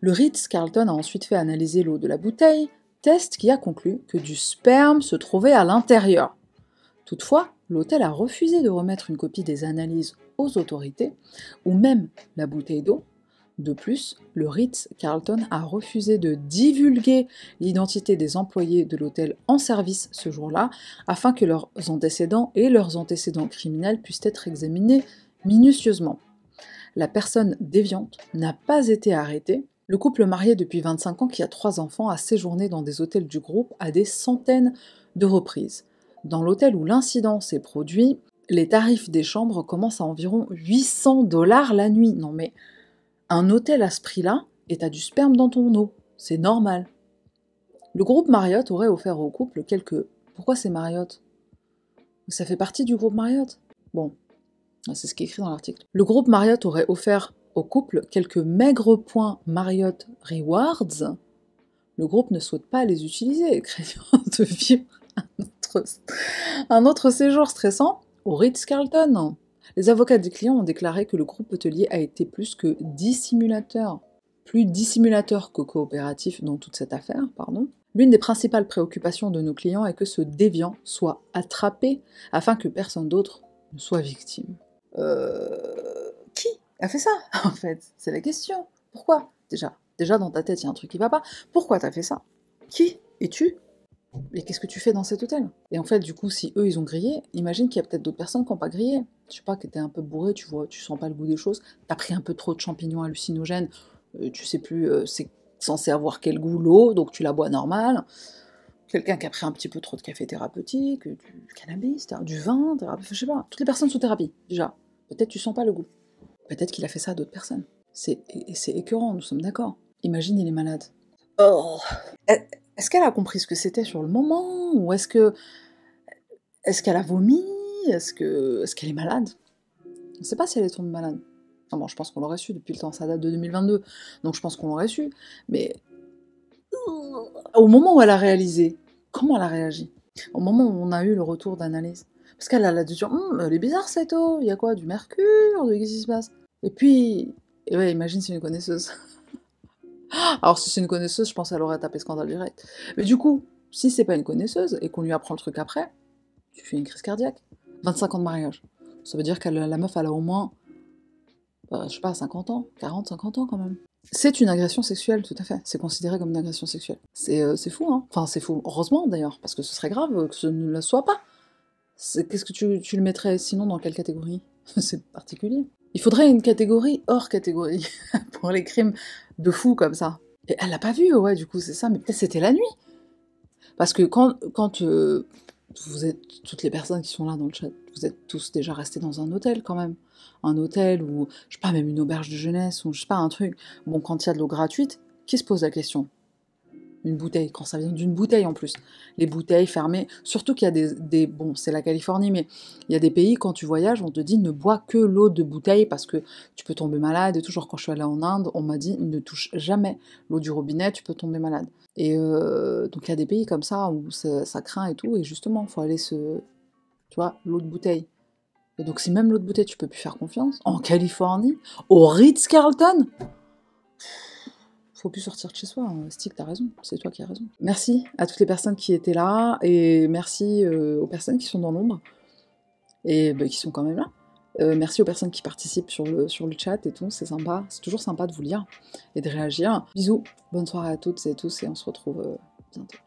Le Ritz-Carlton a ensuite fait analyser l'eau de la bouteille, test qui a conclu que du sperme se trouvait à l'intérieur. Toutefois, l'hôtel a refusé de remettre une copie des analyses aux autorités, ou même la bouteille d'eau, de plus, le Ritz-Carlton a refusé de divulguer l'identité des employés de l'hôtel en service ce jour-là, afin que leurs antécédents et leurs antécédents criminels puissent être examinés minutieusement. La personne déviante n'a pas été arrêtée. Le couple marié depuis 25 ans qui a trois enfants a séjourné dans des hôtels du groupe à des centaines de reprises. Dans l'hôtel où l'incident s'est produit, les tarifs des chambres commencent à environ 800 dollars la nuit. Non mais un hôtel à ce prix-là, et t'as du sperme dans ton eau. C'est normal. Le groupe Marriott aurait offert au couple quelques. Pourquoi c'est Marriott Ça fait partie du groupe Marriott Bon, ah, c'est ce qui est écrit dans l'article. Le groupe Marriott aurait offert au couple quelques maigres points Marriott Rewards. Le groupe ne souhaite pas les utiliser, craignant [laughs] de vivre un autre séjour stressant au Ritz-Carlton. Les avocats des clients ont déclaré que le groupe hôtelier a été plus que dissimulateur, plus dissimulateur que coopératif dans toute cette affaire, pardon. L'une des principales préoccupations de nos clients est que ce déviant soit attrapé afin que personne d'autre ne soit victime. Euh... Qui a fait ça, [laughs] en fait C'est la question. Pourquoi Déjà, déjà dans ta tête, il y a un truc qui va pas. Pourquoi t'as fait ça Qui es-tu mais qu'est-ce que tu fais dans cet hôtel Et en fait, du coup, si eux, ils ont grillé, imagine qu'il y a peut-être d'autres personnes qui n'ont pas grillé. Je sais pas, tu es un peu bourré, tu vois, tu sens pas le goût des choses, tu as pris un peu trop de champignons hallucinogènes, tu euh, tu sais plus, euh, c'est censé avoir quel goût l'eau, donc tu la bois normale. Quelqu'un qui a pris un petit peu trop de café thérapeutique, euh, du cannabis, du vin, je sais pas, toutes les personnes sous thérapie, déjà. Peut-être tu sens pas le goût. Peut-être qu'il a fait ça à d'autres personnes. C'est écœurant, nous sommes d'accord. Imagine, il est malade. Oh eh, est-ce qu'elle a compris ce que c'était sur le moment Ou est-ce que. Est-ce qu'elle a vomi Est-ce que, est qu'elle est malade On ne sait pas si elle est tombée malade. Non, je pense qu'on l'aurait su depuis le temps, ça date de 2022, donc je pense qu'on l'aurait su. Mais au moment où elle a réalisé, comment elle a réagi Au moment où on a eu le retour d'analyse. Parce qu'elle a dû dire, hum, elle est bizarre cette eau, il y a quoi Du mercure de... Qu'est-ce qui se passe Et puis, imagine si une connaisseuse. Alors, si c'est une connaisseuse, je pense qu'elle aurait tapé scandale direct. Mais du coup, si c'est pas une connaisseuse et qu'on lui apprend le truc après, tu fais une crise cardiaque. 25 ans de mariage. Ça veut dire que la meuf, a au moins, euh, je sais pas, 50 ans, 40, 50 ans quand même. C'est une agression sexuelle, tout à fait. C'est considéré comme une agression sexuelle. Euh, c'est fou, hein. Enfin, c'est fou. Heureusement, d'ailleurs, parce que ce serait grave que ce ne le soit pas. Qu'est-ce que tu, tu, le mettrais sinon dans quelle catégorie [laughs] C'est particulier. Il faudrait une catégorie hors catégorie [laughs] pour les crimes de fous comme ça. Et elle l'a pas vu, ouais, du coup, c'est ça, mais peut-être c'était la nuit. Parce que quand, quand euh, vous êtes, toutes les personnes qui sont là dans le chat, vous êtes tous déjà restés dans un hôtel quand même. Un hôtel ou, je sais pas, même une auberge de jeunesse ou je sais pas, un truc. Bon, quand il y a de l'eau gratuite, qui se pose la question une bouteille, quand ça vient d'une bouteille en plus. Les bouteilles fermées, surtout qu'il y a des, des bon, c'est la Californie, mais il y a des pays, quand tu voyages, on te dit ne bois que l'eau de bouteille parce que tu peux tomber malade et toujours quand je suis allée en Inde, on m'a dit ne touche jamais l'eau du robinet, tu peux tomber malade. Et euh, donc il y a des pays comme ça où ça, craint et tout, et justement, il faut aller se, tu vois, l'eau de bouteille. Et donc si même l'eau de bouteille, tu peux plus faire confiance, en Californie, au Ritz-Carlton faut plus sortir de chez soi. Hein. Stick, t'as raison, c'est toi qui as raison. Merci à toutes les personnes qui étaient là et merci euh, aux personnes qui sont dans l'ombre et bah, qui sont quand même là. Euh, merci aux personnes qui participent sur le, sur le chat et tout, c'est sympa, c'est toujours sympa de vous lire et de réagir. Bisous, bonne soirée à toutes et tous et on se retrouve euh, bientôt.